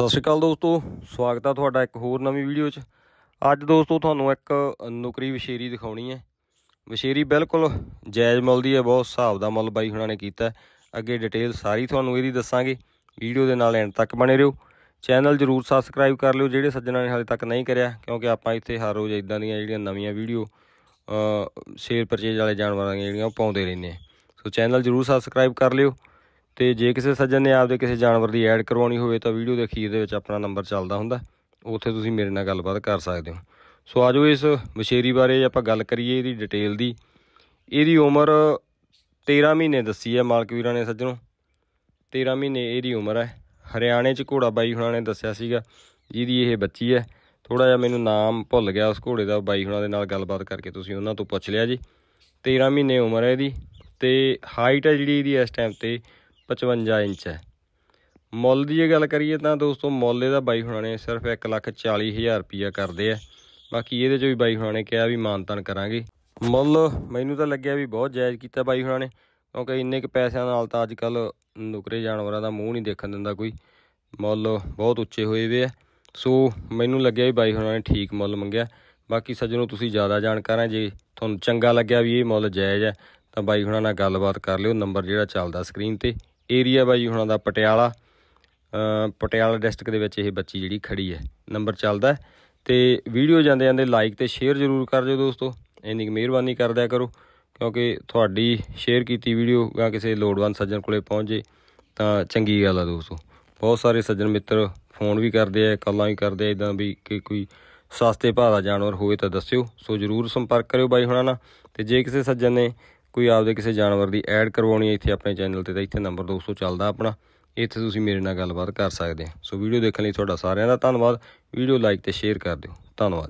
ਸਤਿ ਸ਼੍ਰੀ ਅਕਾਲ ਦੋਸਤੋ ਸਵਾਗਤ ਆ ਤੁਹਾਡਾ ਇੱਕ ਹੋਰ ਨਵੀਂ ਵੀਡੀਓ 'ਚ ਅੱਜ ਦੋਸਤੋ ਤੁਹਾਨੂੰ ਇੱਕ ਨੁਕਰੀ ਵਿਸ਼ੇਰੀ ਦਿਖਾਉਣੀ ਹੈ ਵਿਸ਼ੇਰੀ ਬਿਲਕੁਲ ਜਾਇਜ਼ ਮਿਲਦੀ ਹੈ ਬਹੁਤ ਹਿਸਾਬ ਦਾ ਮੁੱਲ ਬਾਈ ਹੁਣਾਂ ਨੇ ਕੀਤਾ ਅੱਗੇ ਡਿਟੇਲ ਸਾਰੀ ਤੁਹਾਨੂੰ ਇਹਦੀ ਦੱਸਾਂਗੇ ਵੀਡੀਓ ਦੇ ਨਾਲ ਐਂਡ ਤੱਕ ਬਣੇ ਰਹੋ ਚੈਨਲ ਜਰੂਰ ਸਬਸਕ੍ਰਾਈਬ ਕਰ ਲਿਓ ਜਿਹੜੇ ਸੱਜਣਾ ਨੇ ਹਾਲੇ ਤੱਕ ਨਹੀਂ ਕਰਿਆ ਕਿਉਂਕਿ ਆਪਾਂ ਇੱਥੇ ਹਰ ਰੋਜ਼ ਇਦਾਂ ਦੀਆਂ ਜਿਹੜੀਆਂ ਨਵੀਆਂ ਵੀਡੀਓ ਸੇਲ ਪਰਚੇਜ ਵਾਲੇ ਜਾਨਵਰਾਂ ਦੀਆਂ ਜਿਹੜੀਆਂ ਉਹ ਪਾਉਂਦੇ ਰਹਿੰਦੇ ਆ ਸੋ ਚੈਨਲ ਜਰੂਰ ਸਬਸਕ੍ਰਾਈਬ ਕਰ ਲਿਓ ਤੇ ਜੇ ਕਿਸੇ ਸੱਜਣ ਨੇ ਆਪਦੇ ਕਿਸੇ ਜਾਨਵਰ ਦੀ ਐਡ ਕਰਵਾਉਣੀ ਹੋਵੇ ਤਾਂ ਵੀਡੀਓ ਦੇ ਅਖੀਰ ਦੇ ਵਿੱਚ ਆਪਣਾ ਨੰਬਰ ਚੱਲਦਾ ਹੁੰਦਾ ਉੱਥੇ ਤੁਸੀਂ ਮੇਰੇ ਨਾਲ ਗੱਲਬਾਤ ਕਰ ਸਕਦੇ ਹੋ ਸੋ ਆਜੋ ਇਸ ਮਸ਼ੇਰੀ ਬਾਰੇ ਆਪਾਂ ਗੱਲ ਕਰੀਏ ਇਹਦੀ ਡਿਟੇਲ ਦੀ ਇਹਦੀ ਉਮਰ 13 ਮਹੀਨੇ ਦੱਸੀ ਹੈ ਮਾਲਕ ਵੀਰਾਂ ਨੇ ਸੱਜਣੋ 13 ਮਹੀਨੇ ਇਹਦੀ ਉਮਰ ਹੈ ਹਰਿਆਣੇ 'ਚ ਘੋੜਾ ਬਾਈ ਹੁਣਾਂ ਨੇ ਦੱਸਿਆ ਸੀਗਾ ਜਿਹਦੀ ਇਹ ਬੱਚੀ ਹੈ ਥੋੜਾ ਜਿਹਾ ਮੈਨੂੰ ਨਾਮ ਭੁੱਲ ਗਿਆ ਉਸ ਘੋੜੇ ਦਾ ਬਾਈ ਹੁਣਾਂ ਦੇ ਨਾਲ ਗੱਲਬਾਤ ਕਰਕੇ ਤੁਸੀਂ ਉਹਨਾਂ ਤੋਂ ਪੁੱਛ ਲਿਆ ਜੀ 13 ਮਹੀਨੇ ਉਮਰ ਹੈ ਇਹਦੀ ਤੇ ਹਾਈਟ ਹੈ ਜਿਹੜੀ ਇਹਦੀ ਇਸ ਟਾਈਮ ਤੇ 55 ਇੰਚ ਹੈ ਮੁੱਲ ਦੀ ਗੱਲ ਕਰੀਏ ਤਾਂ ਦੋਸਤੋ ਮੁੱਲ ਇਹਦਾ ਬਾਈ ਹੁਣਾਂ ਨੇ ਸਿਰਫ 140000 ਰੁਪਇਆ ਕਰਦੇ ਆ ਬਾਕੀ ਇਹਦੇ 'ਚ ਵੀ ਬਾਈ ਹੁਣਾਂ ਨੇ ਕਿਹਾ ਵੀ ਮਾਨਤਨ ਕਰਾਂਗੇ ਮੁੱਲ ਮੈਨੂੰ ਤਾਂ ਲੱਗਿਆ ਵੀ ਬਹੁਤ ਜਾਇਜ਼ ਕੀਤਾ ਬਾਈ ਹੁਣਾਂ ਨੇ ਕਿਉਂਕਿ ਇੰਨੇ ਕ ਪੈਸਿਆਂ ਨਾਲ ਤਾਂ ਅੱਜ ਕੱਲ ਨੁਕਰੇ ਜਾਨਵਰਾਂ ਦਾ ਮੂੰਹ ਨਹੀਂ ਦੇਖਣ ਦਿੰਦਾ ਕੋਈ ਮੁੱਲ ਬਹੁਤ ਉੱਚੇ ਹੋਏ ਵੇ ਆ ਸੋ ਮੈਨੂੰ ਲੱਗਿਆ ਵੀ ਬਾਈ ਹੁਣਾਂ ਨੇ ਠੀਕ ਮੁੱਲ ਮੰਗਿਆ ਬਾਕੀ ਸੱਜਣੋ ਤੁਸੀਂ ਜ਼ਿਆਦਾ ਜਾਣਕਾਰ ਆ ਜੇ ਤੁਹਾਨੂੰ ਚੰਗਾ ਲੱਗਿਆ ਵੀ ਇਹ ਮੁੱਲ ਜਾਇਜ਼ ਹੈ ਤਾਂ ਬਾਈ ਹੁਣਾਂ ਨਾਲ ਗੱਲਬਾਤ ਕਰ ਲਿਓ ਨੰਬਰ ਜਿਹੜਾ ਚੱਲਦਾ ਸਕਰੀਨ ਤੇ ਏਰੀਆ ਬਾਈ ਹੁਣਾਂ ਦਾ ਪਟਿਆਲਾ ਪਟਿਆਲਾ ਡਿਸਟ੍ਰਿਕਟ ਦੇ ਵਿੱਚ ਇਹ ਬੱਚੀ ਜਿਹੜੀ ਖੜੀ ਹੈ ਨੰਬਰ ਚੱਲਦਾ ਤੇ ਵੀਡੀਓ ਜਾਂਦੇ ਜਾਂਦੇ ਲਾਈਕ ਤੇ ਸ਼ੇਅਰ ਜ਼ਰੂਰ ਕਰ ਜਿਓ ਦੋਸਤੋ ਇੰਨੀ ਕਿ ਮਿਹਰਬਾਨੀ ਕਰਦਿਆ ਕਰੋ ਕਿਉਂਕਿ ਤੁਹਾਡੀ ਸ਼ੇਅਰ ਕੀਤੀ ਵੀਡੀਓ ਜਾਂ ਕਿਸੇ ਲੋੜਵੰਦ ਸੱਜਣ ਕੋਲੇ ਪਹੁੰਚ ਜੇ ਤਾਂ ਚੰਗੀ ਗੱਲ ਆ ਦੋਸਤੋ ਬਹੁਤ ਸਾਰੇ ਸੱਜਣ ਮਿੱਤਰ ਫੋਨ ਵੀ ਕਰਦੇ ਆ ਕਾਲਾਂ ਵੀ ਕਰਦੇ ਆ ਇਦਾਂ ਵੀ ਕਿ ਕੋਈ ਸਸਤੇ ਭਾਅ ਦਾ ਜਾਨਵਰ ਹੋਵੇ ਤਾਂ ਦੱਸਿਓ ਸੋ ਜਰੂਰ ਸੰਪਰਕ ਕਰਿਓ ਬਾਈ ਹੁਣਾਂ ਨਾਲ ਤੇ ਜੇ ਕਿਸੇ ਸੱਜਣ ਨੇ ਕੋਈ ਆਪਦੇ ਕਿਸੇ ਜਾਨਵਰ ਦੀ ਐਡ ਕਰਵਾਉਣੀ ਹੈ ਇੱਥੇ ਆਪਣੇ ਚੈਨਲ ਤੇ ਤਾਂ ਇੱਥੇ ਨੰਬਰ 200 ਚੱਲਦਾ ਆਪਣਾ ਇੱਥੇ ਤੁਸੀਂ ਮੇਰੇ ਨਾਲ ਗੱਲਬਾਤ ਕਰ ਸਕਦੇ ਹੋ ਸੋ ਵੀਡੀਓ ਦੇਖਣ ਲਈ ਤੁਹਾਡਾ ਸਾਰਿਆਂ ਦਾ ਧੰਨਵਾਦ ਵੀਡੀਓ ਲਾਈਕ ਤੇ ਸ਼ੇਅਰ ਕਰ ਦਿਓ ਧੰਨਵਾਦ